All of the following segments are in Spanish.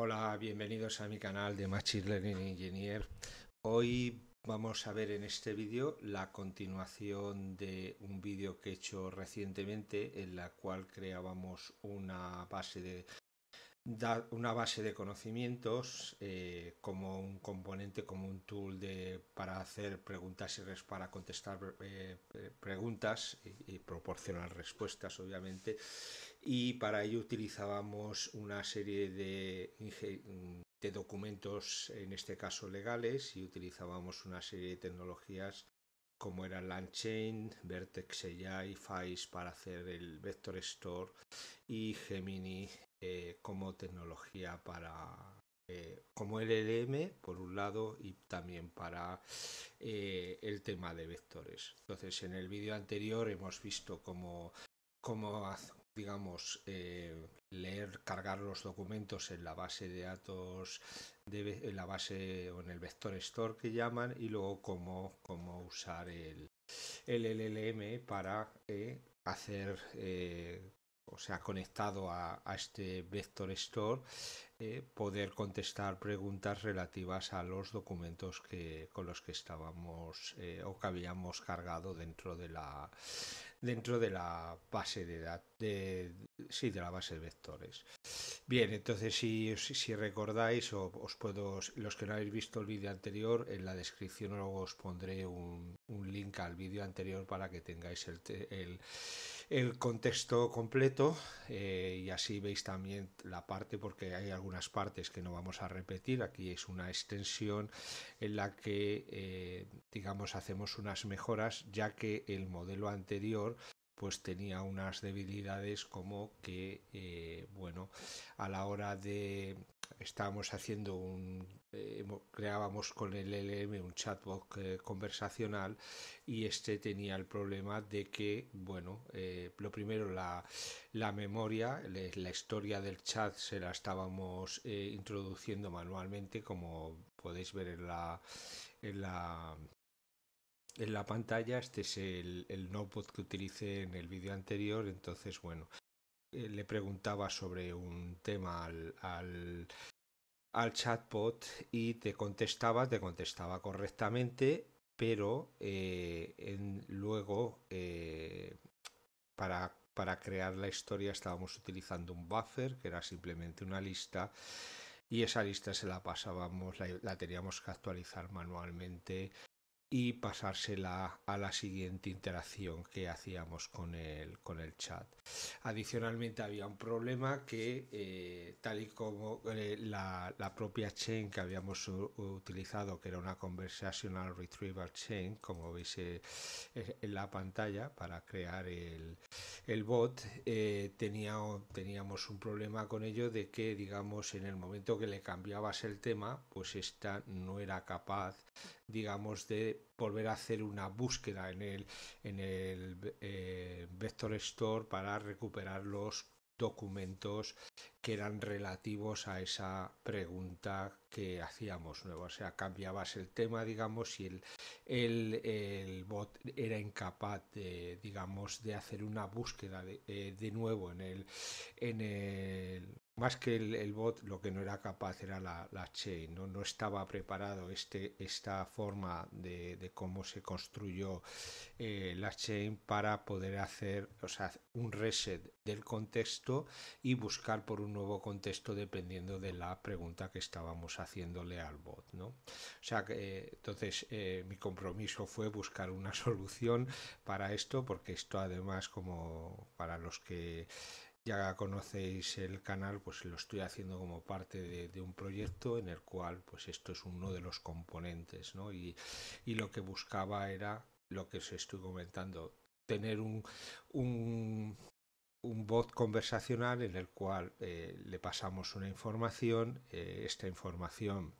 Hola, bienvenidos a mi canal de Machine Learning Engineer. Hoy vamos a ver en este vídeo la continuación de un vídeo que he hecho recientemente en la cual creábamos una base de da una base de conocimientos eh, como un componente, como un tool de, para hacer preguntas y para contestar eh, preguntas y, proporcionar respuestas, obviamente. Y para ello utilizábamos una serie de, de documentos, en este caso legales, y utilizábamos una serie de tecnologías como era Landchain, Vertex AI, FICE para hacer el Vector Store y Gemini eh, como tecnología para eh, como LLM por un lado y también para eh, el tema de vectores. Entonces en el vídeo anterior hemos visto cómo, cómo digamos leer, cargar los documentos en la base de datos, de, en la base o en el vector store que llaman y luego cómo, cómo usar el, el LLM para hacer o sea, conectado a, este Vector Store, eh, poder contestar preguntas relativas a los documentos que, con los que estábamos eh, o que habíamos cargado dentro de la dentro de la base de, edad de sí, de la base de vectores. Bien, entonces si, si recordáis, o os puedo, los que no habéis visto el vídeo anterior, en la descripción os pondré un, un link al vídeo anterior para que tengáis el el contexto completo eh, y así veis también la parte porque hay algunas partes que no vamos a repetir aquí es una extensión en la que eh, digamos hacemos unas mejoras ya que el modelo anterior pues tenía unas debilidades como que eh, bueno a la hora de estábamos haciendo un eh, creábamos con el LM un chatbot eh, conversacional y este tenía el problema de que, bueno, eh, lo primero la, la memoria, la historia del chat se la estábamos introduciendo manualmente, como podéis ver en la, en la, en la pantalla. Este es el, el notebook que utilicé en el vídeo anterior, entonces, bueno. Le preguntaba sobre un tema al al chatbot y te contestaba, te contestaba correctamente, pero eh, luego eh, para, crear la historia estábamos utilizando un buffer, que era simplemente una lista, y esa lista se la pasábamos, la teníamos que actualizar manualmente y pasársela a la siguiente interacción que hacíamos con el, con el chat. Adicionalmente había un problema que eh, tal y como eh, la, la, propia chain que habíamos utilizado, que era una conversational retrieval chain, como veis eh, en la pantalla para crear el, el bot, tenía, teníamos un problema con ello de que digamos en el momento que le cambiabas el tema, pues esta no era capaz digamos, de volver a hacer una búsqueda en el, en el eh, Vector Store para recuperar los documentos que eran relativos a esa pregunta que hacíamos nuevo O sea, cambiabas el tema, digamos, y el, el, bot era incapaz de, digamos, de hacer una búsqueda de, eh, de, nuevo en el, en el más que el, bot, lo que no era capaz era la, chain, ¿no? no estaba preparado este, esta forma de, cómo se construyó eh, la chain para poder hacer o un reset del contexto y buscar por un nuevo contexto dependiendo de la pregunta que estábamos haciéndole al bot. ¿no? O sea, que eh, entonces eh, mi compromiso fue buscar una solución para esto, porque esto además, como para los que ya conocéis el canal, pues lo estoy haciendo como parte de, un proyecto en el cual pues esto es uno de los componentes, ¿no? Y, y lo que buscaba era lo que os estoy comentando, tener un, un, un bot conversacional en el cual eh, le pasamos una información, eh, esta información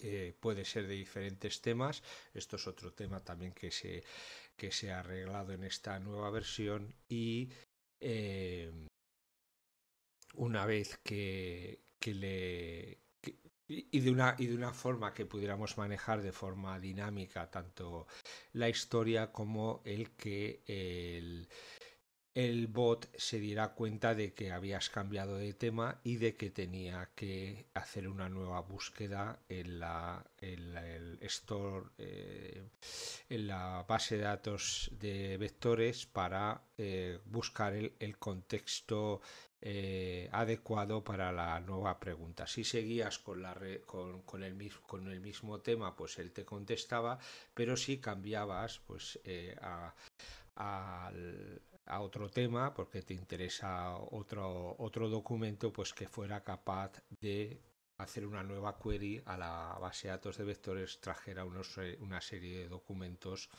eh, puede ser de diferentes temas. Esto es otro tema también que se, que se ha arreglado en esta nueva versión y Em, una vez que, le... y de, una, y de una forma que pudiéramos manejar de forma dinámica tanto la historia como el que el, el bot se diera cuenta de que habías cambiado de tema y de que tenía que hacer una nueva búsqueda en la, en el store, eh, en la base de datos de vectores para eh, buscar el, contexto eh, adecuado para la nueva pregunta. Si seguías con, la con, con, el, con, el, mismo tema, pues él te contestaba, pero si cambiabas pues, al a otro tema porque te interesa otro, otro documento pues que fuera capaz de hacer una nueva query a la base de datos de vectores trajera eh, una serie de documentos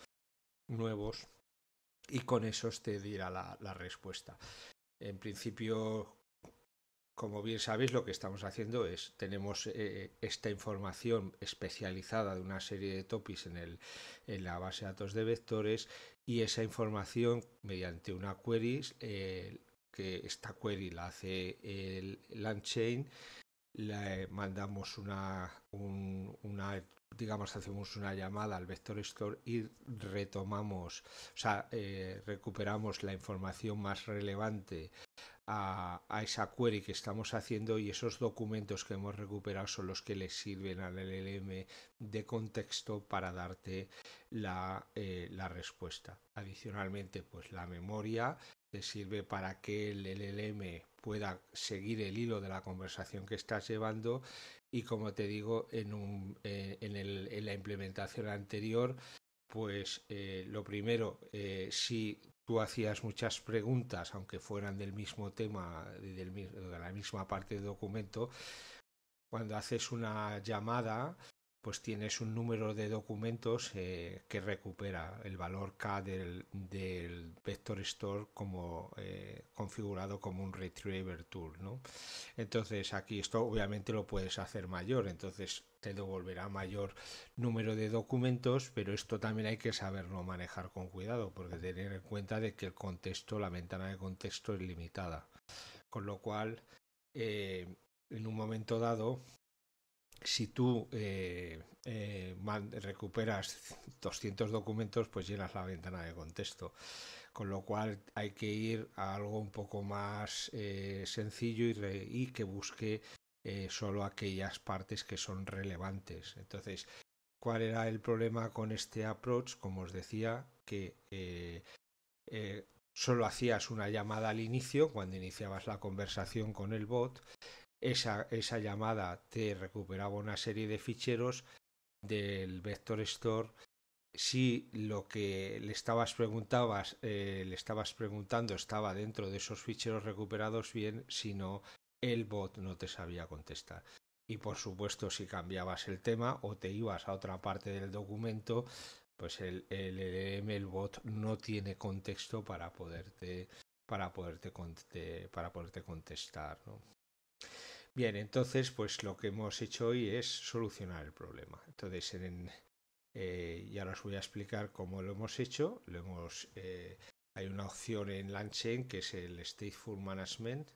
nuevos y con eso te dirá la, respuesta. En principio, como bien sabéis, lo que estamos haciendo es, tenemos eh, esta información especializada de una serie de topis en, en la base de datos de vectores y esa información mediante una query, eh, que esta query la hace el landchain, le mandamos una, digamos, hacemos una llamada al vector store y retomamos, o sea, eh, recuperamos la información más relevante a, a, esa query que estamos haciendo y esos documentos que hemos recuperado son los que le sirven al LLM de contexto para darte eh, la, respuesta. Adicionalmente, pues la memoria te sirve para que el LLM pueda seguir el hilo de la conversación que estás llevando y como te digo en, eh, la implementación anterior pues eh, lo primero si tú hacías muchas preguntas aunque fueran del mismo tema de la misma parte del documento cuando haces una llamada pues tienes un número de documentos eh, que recupera el valor K del, vector store como eh, configurado como un retriever tool, ¿no? Entonces aquí esto obviamente lo puedes hacer mayor, entonces te devolverá mayor número de documentos, pero esto también hay que saberlo manejar con cuidado, porque tener en cuenta de que el contexto, la ventana de contexto es limitada, con lo cual eh, en un momento dado si tú eh, eh, recuperas 200 documentos, pues llenas la ventana de contexto. Con lo cual hay que ir a algo un poco más eh, sencillo y, que busque solo aquellas partes que son relevantes. Entonces, ¿cuál era el problema con este approach? Como os decía, que solo hacías una llamada al inicio, cuando iniciabas la conversación con el bot, esa, esa llamada te recuperaba una serie de ficheros del vector store si lo que le estabas preguntabas eh, le estabas preguntando estaba dentro de esos ficheros recuperados bien si no el bot no te sabía contestar y por supuesto si cambiabas el tema o te ibas a otra parte del documento pues el, el e el bot no tiene contexto para poderte para poderte para contestar Bien, entonces pues lo que hemos hecho hoy es solucionar el problema. Entonces eh, ya os voy a explicar cómo lo hemos hecho. Lo eh, hay una opción en Lanchain que es el Stateful Management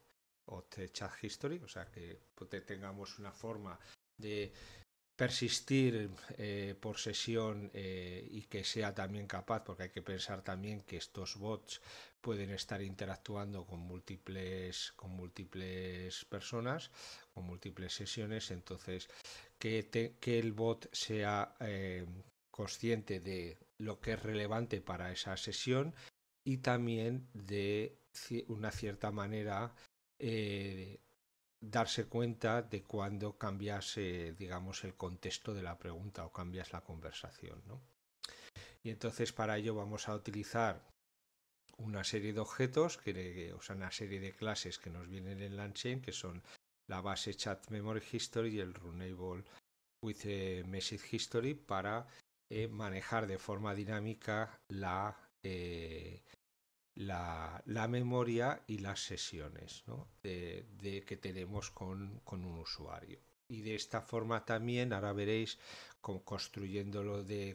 o Chat History, o sea que tengamos una forma de persistir eh, por sesión eh, y que sea también capaz, porque hay que pensar también que estos bots pueden estar interactuando con múltiples, con múltiples personas, con múltiples sesiones, entonces que, que el bot sea eh, consciente de lo que es relevante para esa sesión y también de una cierta manera darse cuenta de cuando cambias, eh, digamos, el contexto de la pregunta o cambias la conversación. Y entonces para ello vamos a utilizar una serie de objetos, que, o sea, una serie de clases que nos vienen en landchain, que son la base Chat Memory History y el Runable with eh, Message History para eh, manejar de forma dinámica la, la, memoria y las sesiones de, que tenemos con, un usuario. Y de esta forma también, ahora veréis, construyéndolo de,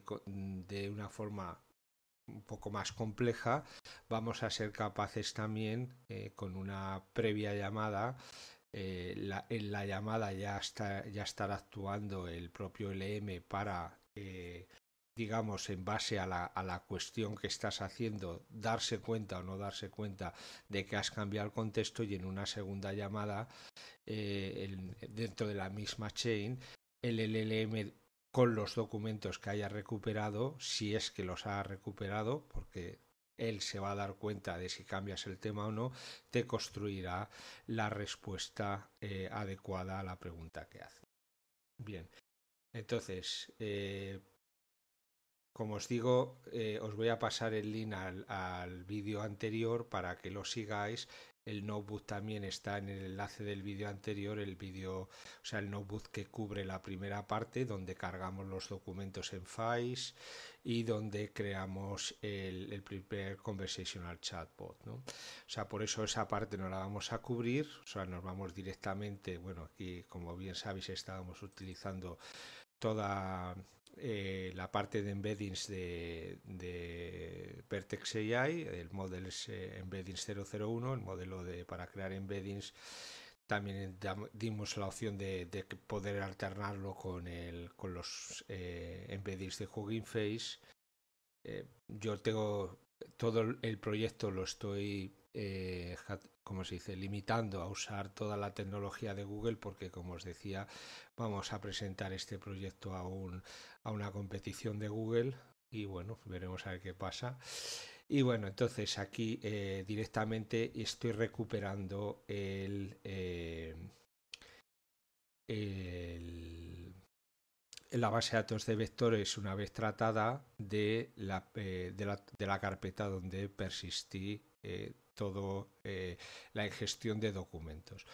una forma un poco más compleja, vamos a ser capaces también eh, con una previa llamada. Eh, en la llamada ya, está, ya estará actuando el propio LM para eh, digamos, en base a la, cuestión que estás haciendo, darse cuenta o no darse cuenta de que has cambiado el contexto y en una segunda llamada, eh, dentro de la misma chain, el LLM con los documentos que haya recuperado, si es que los ha recuperado, porque él se va a dar cuenta de si cambias el tema o no, te construirá la respuesta eh, adecuada a la pregunta que hace. Bien, entonces, eh, como os digo, eh, os voy a pasar el link al, vídeo anterior para que lo sigáis. El notebook también está en el enlace del vídeo anterior, el vídeo, o sea, el notebook que cubre la primera parte, donde cargamos los documentos en files y donde creamos el, el primer conversational chatbot. ¿no? O sea, por eso esa parte no la vamos a cubrir, o sea, nos vamos directamente, bueno, aquí como bien sabéis estábamos utilizando toda eh, la parte de embeddings de, pertex AI, el es eh, Embeddings 001, el modelo de, para crear embeddings. También dimos la opción de, poder alternarlo con, con los eh, embeddings de Hugging Face. yo tengo todo el proyecto lo estoy eh, como se dice, limitando a usar toda la tecnología de Google porque, como os decía, vamos a presentar este proyecto a, a una competición de Google y bueno, veremos a ver qué pasa. Y bueno, entonces aquí eh, directamente estoy recuperando eh, la base de datos de vectores una vez tratada de la, de la carpeta donde persistí todo eh, la ingestión de documentos.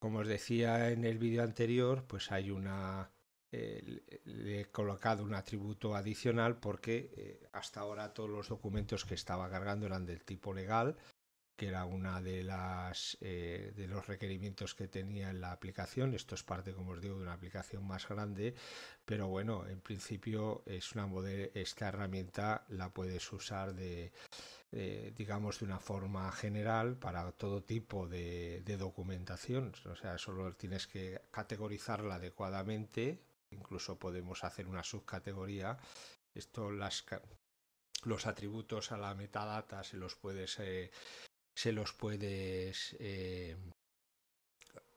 Como os decía en el vídeo anterior, pues hay una... Eh, le he colocado un atributo adicional porque eh, hasta ahora todos los documentos que estaba cargando eran del tipo legal, que era uno de las de los requerimientos que tenía en la aplicación. Esto es parte, como os digo, de una aplicación más grande, pero bueno, en principio es una esta herramienta la puedes usar de eh, digamos, de una forma general para todo tipo de, documentación. O sea, solo tienes que categorizarla adecuadamente. Incluso podemos hacer una subcategoría. Esto, las, los atributos a la metadata se los puedes, eh, se los puedes eh,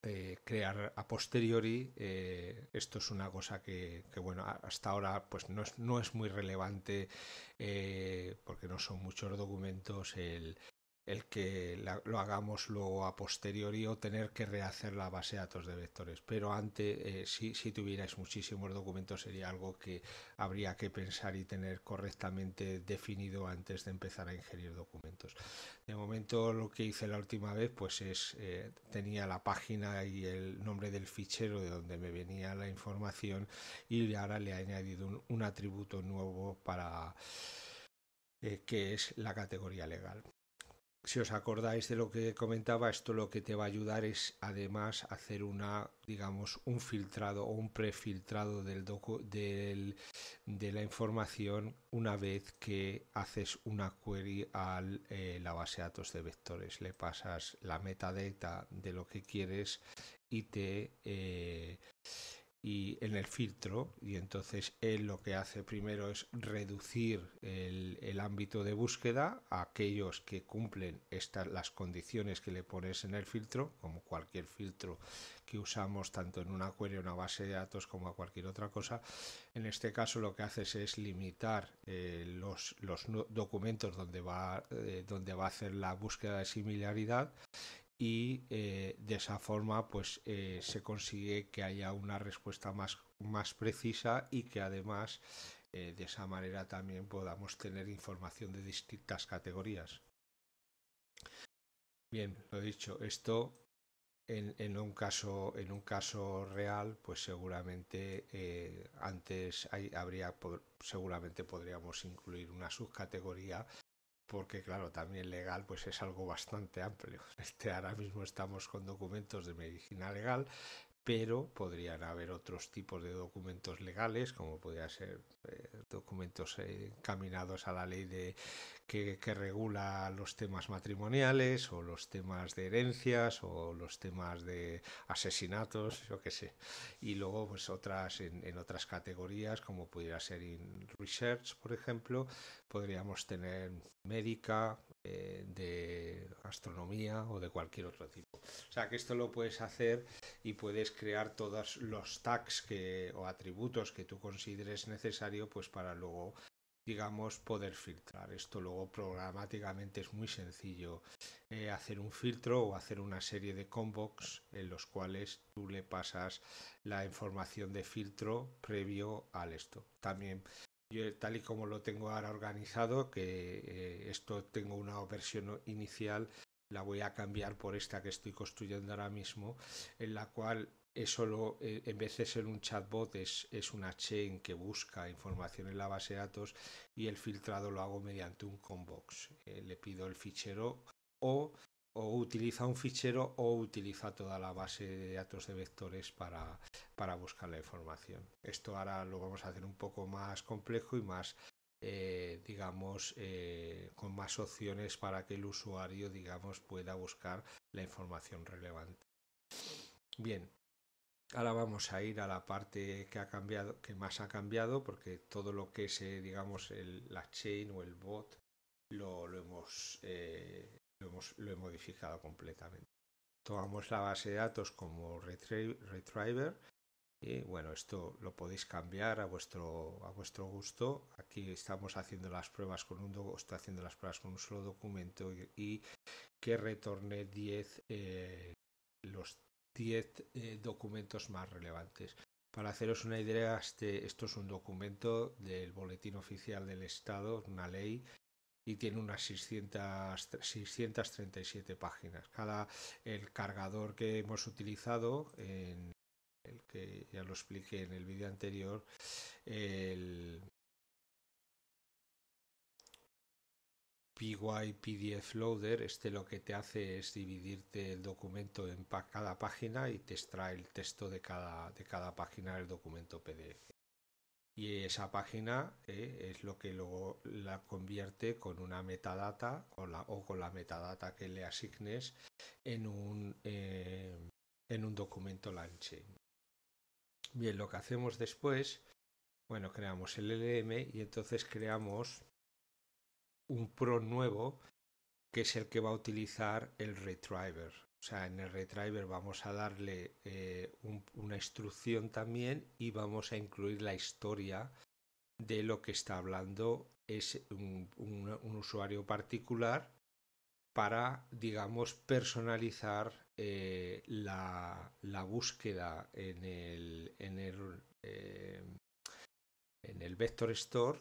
eh, crear a posteriori, eh, esto es una cosa que, bueno, hasta ahora pues no es, no es muy relevante eh, porque no son muchos documentos el, el que lo hagamos luego a posteriori o tener que rehacer la base de datos de vectores. Pero antes, eh, si, tuvierais muchísimos documentos, sería algo que habría que pensar y tener correctamente definido antes de empezar a ingerir documentos. De momento, lo que hice la última vez, pues es, eh, tenía la página y el nombre del fichero de donde me venía la información y ahora le he añadido un, atributo nuevo para eh, que es la categoría legal. Si os acordáis de lo que comentaba, esto lo que te va a ayudar es además hacer una, digamos, un filtrado o un prefiltrado del, de la información una vez que haces una query a eh, la base de datos de vectores. Le pasas la metadata de lo que quieres y te... Eh, y en el filtro y entonces él lo que hace primero es reducir el, ámbito de búsqueda a aquellos que cumplen estas las condiciones que le pones en el filtro como cualquier filtro que usamos tanto en una query una base de datos como a cualquier otra cosa en este caso lo que haces es limitar eh, los, los documentos donde va eh, donde va a hacer la búsqueda de similaridad y eh, de esa forma pues eh, se consigue que haya una respuesta más, más precisa y que además eh, de esa manera también podamos tener información de distintas categorías. Bien, lo dicho, esto en, un, caso, en un caso real pues seguramente antes habría, seguramente podríamos incluir una subcategoría porque claro, también legal pues es algo bastante amplio. Este, ahora mismo estamos con documentos de medicina legal, pero podrían haber otros tipos de documentos legales, como podría ser eh, documentos eh, encaminados a la ley de, que, regula los temas matrimoniales o los temas de herencias o los temas de asesinatos, yo qué sé. Y luego pues otras en, en otras categorías, como pudiera ser in research, por ejemplo, podríamos tener médica, eh, de astronomía o de cualquier otro tipo. O sea que esto lo puedes hacer y puedes crear todos los tags que, o atributos que tú consideres necesario pues para luego digamos poder filtrar esto luego programáticamente es muy sencillo eh, hacer un filtro o hacer una serie de convox en los cuales tú le pasas la información de filtro previo al esto también yo, eh, tal y como lo tengo ahora organizado, que eh, esto tengo una versión inicial, la voy a cambiar por esta que estoy construyendo ahora mismo, en la cual es solo, eh, en vez de ser un chatbot, es, es una chain que busca información en la base de datos y el filtrado lo hago mediante un convox. le pido el fichero o o utiliza un fichero o utiliza toda la base de datos de vectores para, para buscar la información. Esto ahora lo vamos a hacer un poco más complejo y más, eh, digamos, eh, con más opciones para que el usuario, digamos, pueda buscar la información relevante. Bien, Ahora vamos a ir a la parte que ha cambiado, que más ha cambiado, porque todo lo que es, eh, digamos, la chain o el bot lo, lo hemos lo, hemos, lo he modificado completamente. Tomamos la base de datos como retriever y bueno, esto lo podéis cambiar a vuestro, a vuestro gusto. Aquí estamos haciendo las pruebas con un haciendo las pruebas con un solo documento y, que retorne 10 eh, los 10 eh, documentos más relevantes. Para haceros una idea, este, esto es un documento del Boletín Oficial del Estado, una ley y tiene unas 637 páginas. Cada, el cargador que hemos utilizado, en el que ya lo expliqué en el vídeo anterior, el PY Loader, este lo que te hace es dividirte el documento en cada página y te extrae el texto de cada, de cada página del documento PDF y esa página eh, es lo que luego la convierte con una metadata o, con la metadata que le asignes eh, en un, documento LangChain. Bien, lo que hacemos después, bueno, creamos el LM y entonces creamos un pro nuevo que es el que va a utilizar el retriever. O sea, en el retriever vamos a darle eh, una instrucción también y vamos a incluir la historia de lo que está hablando es un, usuario particular para, digamos, personalizar eh, la, búsqueda eh, en el, Vector Store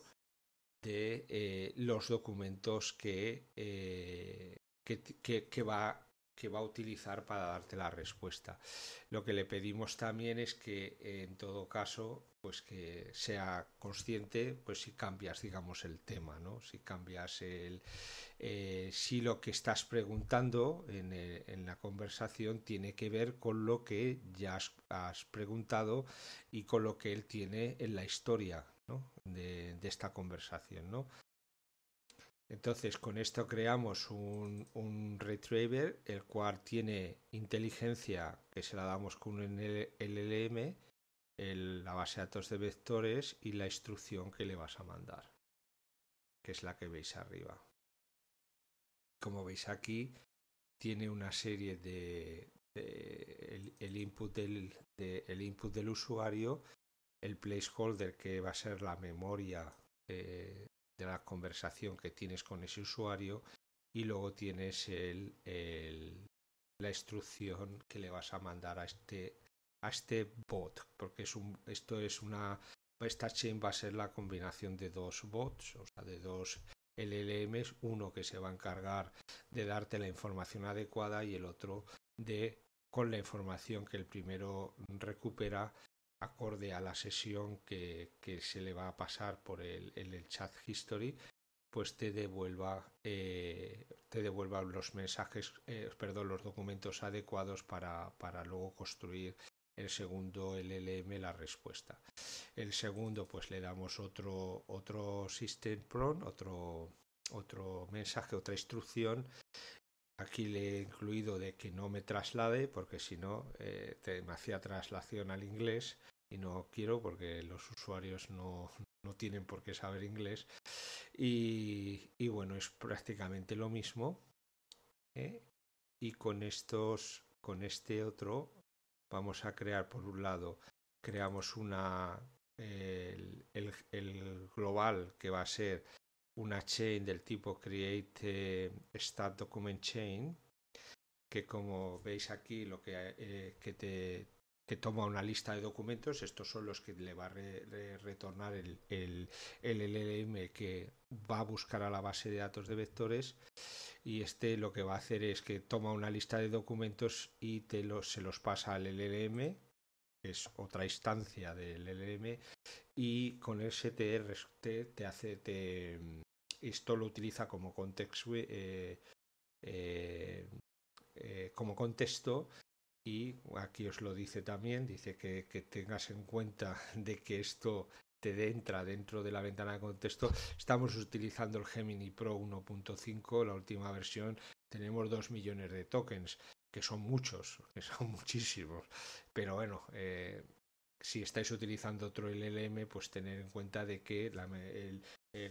de los documentos que, que, que, que, va que va a utilizar para darte la respuesta. Lo que le pedimos también es que en todo caso, pues que sea consciente, pues si cambias, digamos, el tema, ¿no? Si cambias el... Eh, si lo que estás preguntando eh, en, la conversación tiene que ver con lo que ya has, preguntado y con lo que él tiene en la historia, de, de, esta conversación, ¿no? Entonces, con esto creamos un, retriever, el cual tiene inteligencia, que se la damos con un LLM, la base de datos de vectores y la instrucción que le vas a mandar, que es la que veis arriba. Como veis aquí, tiene una serie de... el, input del, el input del usuario, el placeholder que va a ser la memoria eh, de la conversación que tienes con ese usuario y luego tienes el, la instrucción que le vas a mandar a este, a este bot, porque es un, esto es una, esta chain va a ser la combinación de dos bots, o sea, de dos LLMs, uno que se va a encargar de darte la información adecuada y el otro de con la información que el primero recupera acorde a la sesión que, se le va a pasar por el, chat history, pues te devuelva, eh, te los mensajes, eh, perdón, los documentos adecuados para, para luego construir el segundo LLM la respuesta. El segundo, pues le damos otro, otro system prompt, otro, otro mensaje, otra instrucción Aquí le he incluido de que no me traslade porque si no eh, me hacía traslación al inglés y no quiero porque los usuarios no, no tienen por qué saber inglés. Y, bueno, es prácticamente lo mismo. ¿eh? Y con estos, con este otro, vamos a crear por un lado, creamos una el, el global que va a ser una chain del tipo create eh, start document chain que como veis aquí lo que, eh, que te, toma una lista de documentos estos son los que le va a retornar el, el, LLM que va a buscar a la base de datos de vectores y este lo que va a hacer es que toma una lista de documentos y te se los pasa al LLM que es otra instancia del LLM y con el STR te, hace te, mm, esto lo utiliza como contexto eh, eh, eh, como contexto y aquí os lo dice también dice que, tengas en cuenta de que esto te entra dentro de la ventana de contexto estamos utilizando el Gemini Pro 1.5 la última versión tenemos 2 millones de tokens que son muchos que son muchísimos pero bueno si estáis utilizando otro LLM, pues tener en cuenta de que el,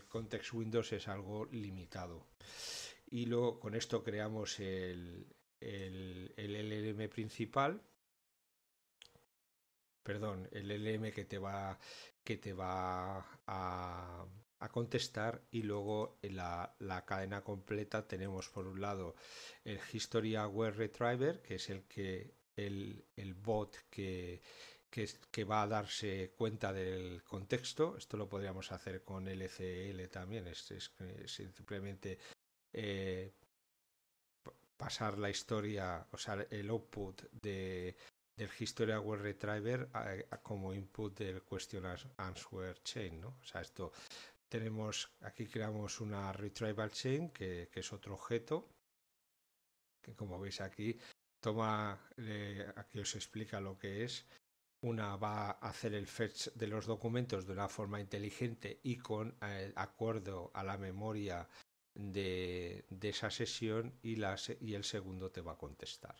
context Windows es algo limitado. Y luego con esto creamos el, el, LLM principal. Perdón, el LLM que te va, que te va a, contestar y luego en la, cadena completa tenemos por un lado el History Aware Retriever, que es el que el bot que, que, que va a darse cuenta del contexto. Esto lo podríamos hacer con LCL también, es, simplemente eh, pasar la historia, o sea, el output de, del historia web Retriever como input del Question Answer Chain, O sea, esto tenemos, aquí creamos una Retrieval Chain, que, es otro objeto, que como veis aquí, toma, aquí os explica lo que es, una va a hacer el fetch de los documentos de una forma inteligente y con eh, acuerdo a la memoria de, de esa sesión y, y el segundo te va a contestar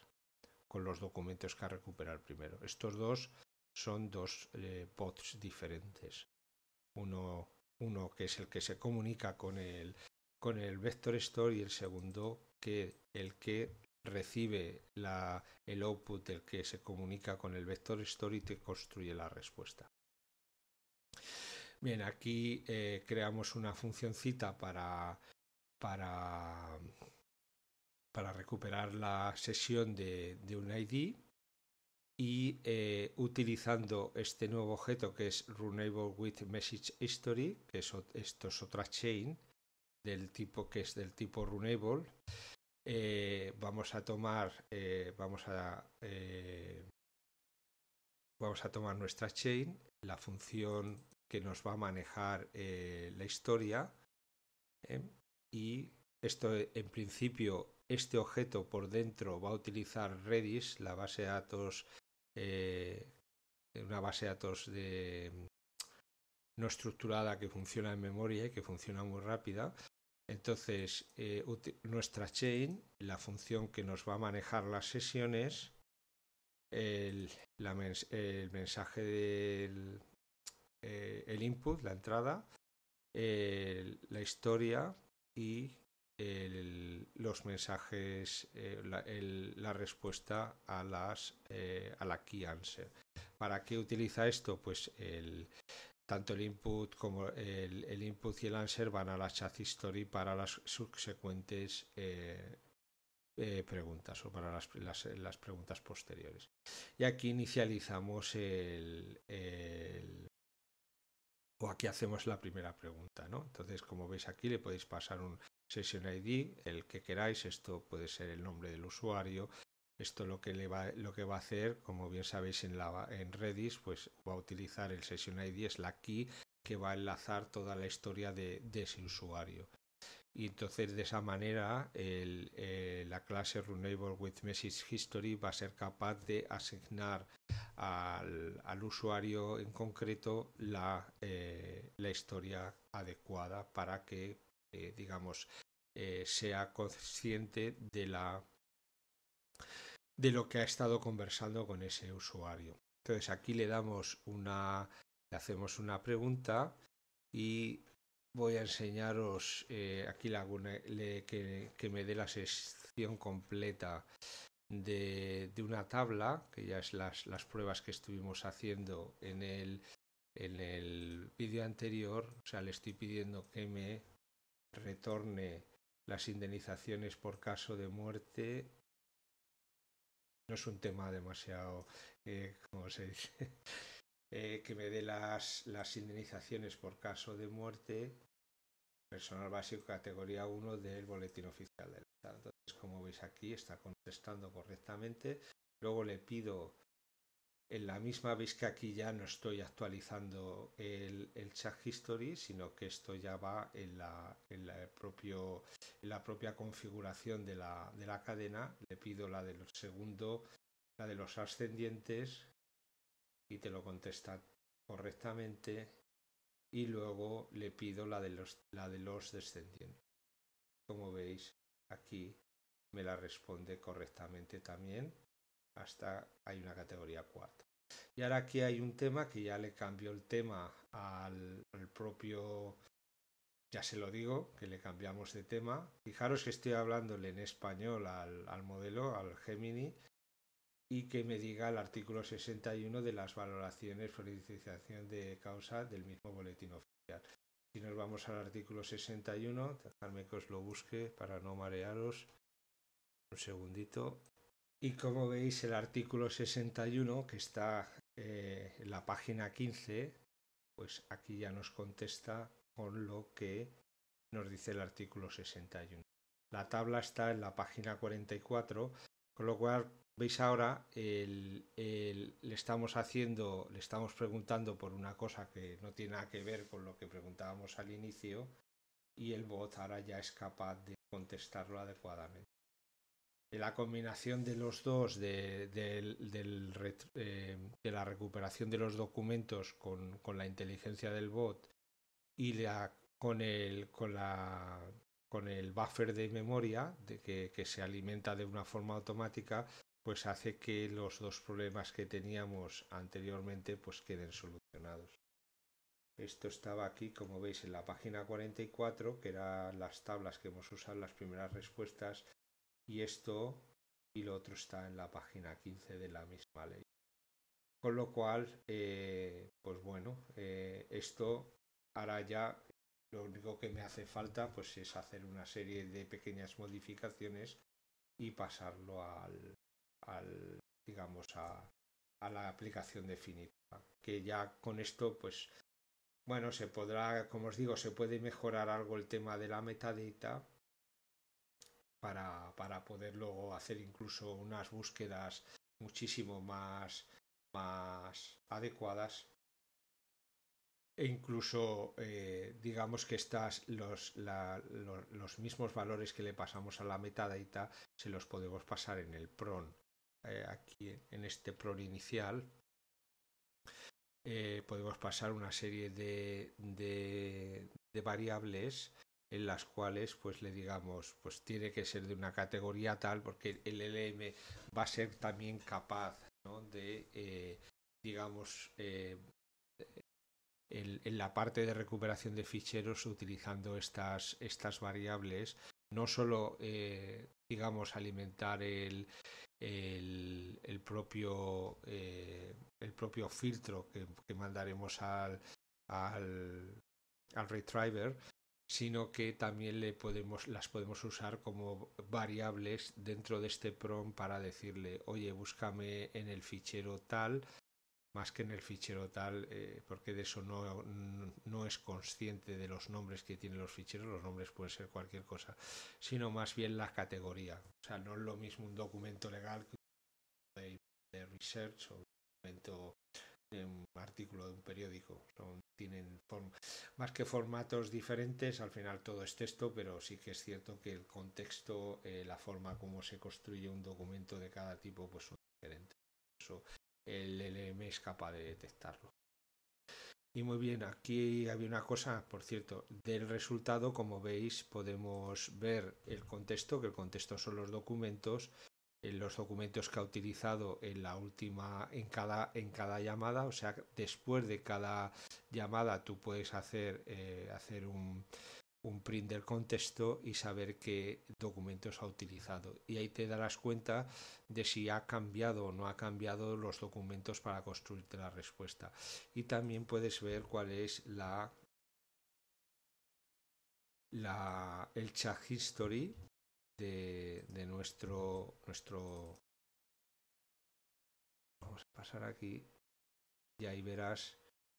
con los documentos que ha recuperado primero. Estos dos son dos eh, pods bots diferentes. Uno, uno que es el que se comunica con el, con el vector store y el segundo que el que recibe el output del que se comunica con el vector story que construye la respuesta. Bien, aquí eh, creamos una funcioncita para, para, recuperar la sesión de, un ID y eh, utilizando este nuevo objeto que es Runable with Message History, que esto es otra chain del tipo que es del tipo Runable, eh, vamos a tomar, eh, vamos a, eh, a tomar nuestra chain, la función que nos va a manejar la historia y esto en principio este objeto por dentro va a utilizar Redis, la base de datos, una base de datos no estructurada que funciona en memoria y que funciona muy rápida entonces, eh, nuestra chain, la función que nos va a manejar las sesiones, el, mensaje del eh, el input, la entrada, la historia y los mensajes, eh, la, respuesta a, las, a la key answer. ¿Para qué utiliza esto? Pues el, tanto el input como el, input y el answer van a la chat history para las subsecuentes eh, eh, preguntas o para las, preguntas posteriores. Y aquí inicializamos el, o aquí hacemos la primera pregunta, Entonces, como veis aquí, le podéis pasar un session ID, el que queráis, esto puede ser el nombre del usuario, esto lo que, va, a hacer, como bien sabéis en, la, en Redis, pues va a utilizar el Session ID, es la key que va a enlazar toda la historia de, ese usuario. Y entonces de esa manera eh, la clase Runable with Message History va a ser capaz de asignar al, usuario en concreto eh, la, historia adecuada para que, eh, digamos, sea consciente de la de lo que ha estado conversando con ese usuario. Entonces aquí le damos una, le hacemos una pregunta y voy a enseñaros eh, aquí que, me dé la sección completa de, una tabla, que ya es las, las pruebas que estuvimos haciendo en el, en el vídeo anterior. O sea, le estoy pidiendo que me retorne las indemnizaciones por caso de muerte no es un tema demasiado, eh, como se dice, eh, que me dé las, las indemnizaciones por caso de muerte, personal básico categoría 1 del boletín oficial del Estado. Entonces, como veis aquí, está contestando correctamente. Luego le pido en la misma veis que aquí ya no estoy actualizando el, chat history, sino que esto ya va en la, en la, propia configuración de la, cadena. Le pido la de los segundo, la de los ascendientes y te lo contesta correctamente. Y luego le pido la la de los descendientes. Como veis, aquí me la responde correctamente también hasta hay una categoría cuarta. Y ahora aquí hay un tema que ya le cambió el tema al, propio, ya se lo digo, que le cambiamos de tema. Fijaros que estoy hablándole en español al, modelo, al Gemini, y que me diga el artículo 61 de las valoraciones por de causa del mismo boletín oficial. Si nos vamos al artículo 61, dejadme que os lo busque para no marearos. Un segundito. Y como veis, el artículo 61, que está eh, en la página 15, pues aquí ya nos contesta con lo que nos dice el artículo 61. La tabla está en la página 44, con lo cual veis ahora le estamos haciendo, le estamos preguntando por una cosa que no tiene nada que ver con lo que preguntábamos al inicio y el bot ahora ya es capaz de contestarlo adecuadamente la combinación de los dos, eh, de, la recuperación de los documentos con, la inteligencia del bot y con, el, la, con el buffer de memoria de que, se alimenta de una forma automática, pues hace que los dos problemas que teníamos anteriormente pues queden solucionados. Esto estaba aquí, como veis, en la página 44, que eran las tablas que hemos usado, las primeras respuestas, y esto y lo otro está en la página 15 de la misma ley. Con lo cual, eh, pues bueno, eh, esto hará ya lo único que me hace falta pues es hacer una serie de pequeñas modificaciones y pasarlo al, al digamos a, a la aplicación definitiva que ya con esto pues bueno se podrá como os digo se puede mejorar algo el tema de la metadata para, poder luego hacer incluso unas búsquedas muchísimo más, más adecuadas e incluso eh, digamos que estas los, mismos valores que le pasamos a la metadata se los podemos pasar en el pron eh, aquí en este pron inicial eh, podemos pasar una serie de, de variables en las cuales pues le digamos pues tiene que ser de una categoría tal porque el LM va a ser también capaz de eh, digamos eh, en la parte de recuperación de ficheros utilizando estas estas variables no solo eh, digamos alimentar el, propio el propio filtro que, mandaremos al, al al retriever sino que también le podemos, las podemos usar como variables dentro de este PROM para decirle, oye, búscame en el fichero tal, más que en el fichero tal, eh, porque de eso no, no es consciente de los nombres que tienen los ficheros, los nombres pueden ser cualquier cosa, sino más bien la categoría. O sea, no es lo mismo un documento legal que un de research o un documento un artículo de un periódico. Son, tienen más que formatos diferentes, al final todo es texto, pero sí que es cierto que el contexto, eh, la forma como se construye un documento de cada tipo, pues son diferentes. Eso el LM es capaz de detectarlo. Y muy bien, aquí había una cosa, por cierto, del resultado, como veis, podemos ver el contexto, que el contexto son los documentos, los documentos que ha utilizado en la última en cada en cada llamada o sea después de cada llamada tú puedes hacer eh, hacer un, un print del contexto y saber qué documentos ha utilizado y ahí te darás cuenta de si ha cambiado o no ha cambiado los documentos para construirte la respuesta y también puedes ver cuál es la la el chat history de, nuestro, nuestro... Vamos a pasar aquí y ahí verás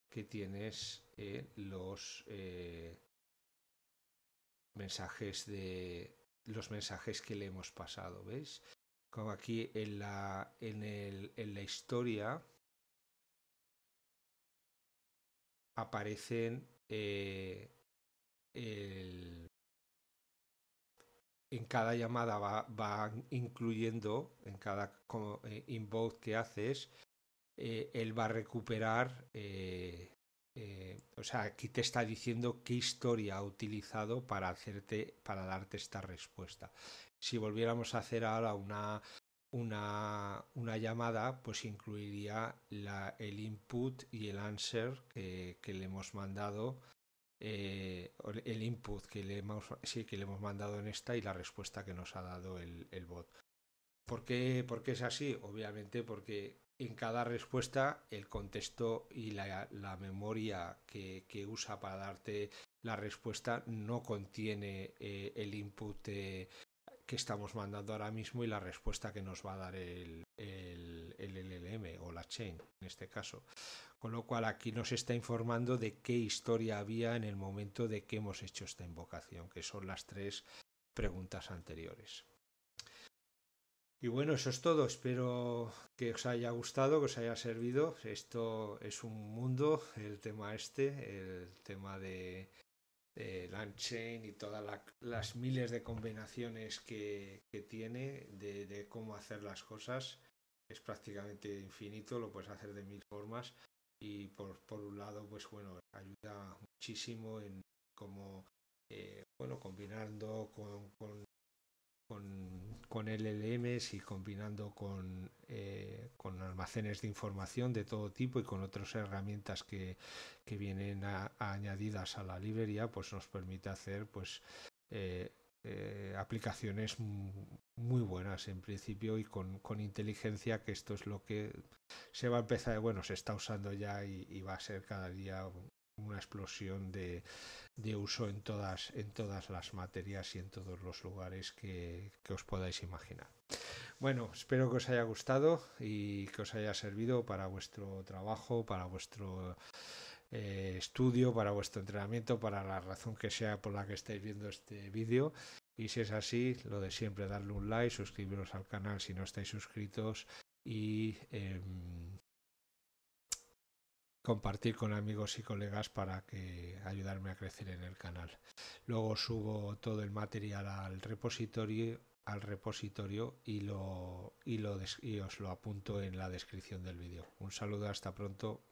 que tienes eh, los eh, mensajes de los mensajes que le hemos pasado, ¿veis? Como aquí en la, en, el, en la historia aparecen eh, el, en cada llamada va, incluyendo, en cada eh, invoke que haces, eh, él va a recuperar, eh, o sea, aquí te está diciendo qué historia ha utilizado para hacerte, para darte esta respuesta. Si volviéramos a hacer ahora una, una, llamada, pues incluiría el input y el answer que le hemos mandado eh, el input que le, hemos, sí, que le hemos mandado en esta y la respuesta que nos ha dado el, bot. ¿Por qué, es así? Obviamente porque en cada respuesta el contexto y la, memoria que, usa para darte la respuesta no contiene eh, el input eh, que estamos mandando ahora mismo y la respuesta que nos va a dar el, el, el LLM o la chain en este caso. Con lo cual aquí nos está informando de qué historia había en el momento de que hemos hecho esta invocación, que son las tres preguntas anteriores. Y bueno, eso es todo. Espero que os haya gustado, que os haya servido. Esto es un mundo, el tema este, el tema de eh, la chain y todas las miles de combinaciones que, que tiene de, cómo hacer las cosas es prácticamente infinito, lo puedes hacer de mil formas y por, por un lado pues bueno ayuda muchísimo en cómo eh, bueno combinando con, con con, con LLMs y combinando con, eh, con, almacenes de información de todo tipo y con otras herramientas que, que vienen añadidas a la librería, pues nos permite hacer pues eh, eh, aplicaciones muy buenas en principio y con, con, inteligencia que esto es lo que se va a empezar, bueno, se está usando ya y, y va a ser cada día una explosión de, de uso en todas, en todas las materias y en todos los lugares que, que os podáis imaginar. Bueno, espero que os haya gustado y que os haya servido para vuestro trabajo, para vuestro eh, estudio, para vuestro entrenamiento, para la razón que sea por la que estáis viendo este vídeo. Y si es así, lo de siempre, darle un like, suscribiros al canal si no estáis suscritos y em, compartir con amigos y colegas para que ayudarme a crecer en el canal. Luego subo todo el material al repositorio al repositorio y lo, y lo y os lo apunto en la descripción del vídeo. Un saludo, hasta pronto.